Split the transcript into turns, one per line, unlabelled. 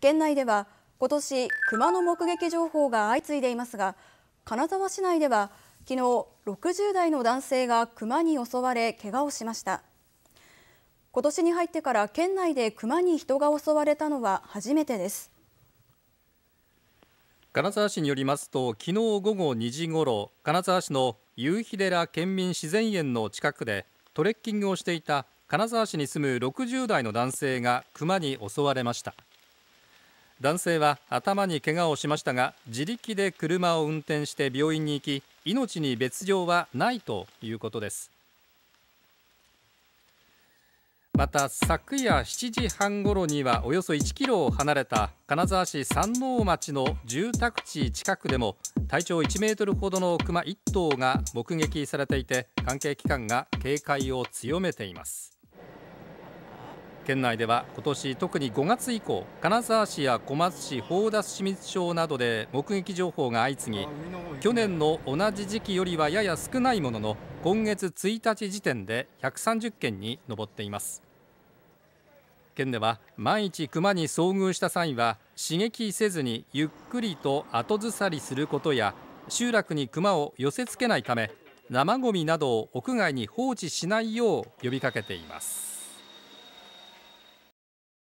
県内では今年熊の目撃情報が相次いでいますが金沢市内では昨日60代の男性が熊に襲われ怪我をしました今年に入ってから県内で熊に人が襲われたのは初めてです
金沢市によりますと昨日午後2時ごろ金沢市の夕日寺県民自然園の近くでトレッキングをしていた金沢市に住む60代の男性が熊に襲われました男性は頭に怪我をしましたが自力で車を運転して病院に行き命に別状はないということですまた昨夜7時半ごろにはおよそ1キロ離れた金沢市三王町の住宅地近くでも体長1メートルほどのクマ1頭が目撃されていて関係機関が警戒を強めています県内では今年特に5月以降金沢市や小松市宝田清水町などで目撃情報が相次ぎ去年の同じ時期よりはやや少ないものの今月1日時点で130件に上っています県では万一熊に遭遇した際は刺激せずにゆっくりと後ずさりすることや集落に熊を寄せ付けないため生ごみなどを
屋外に放置しないよう呼びかけています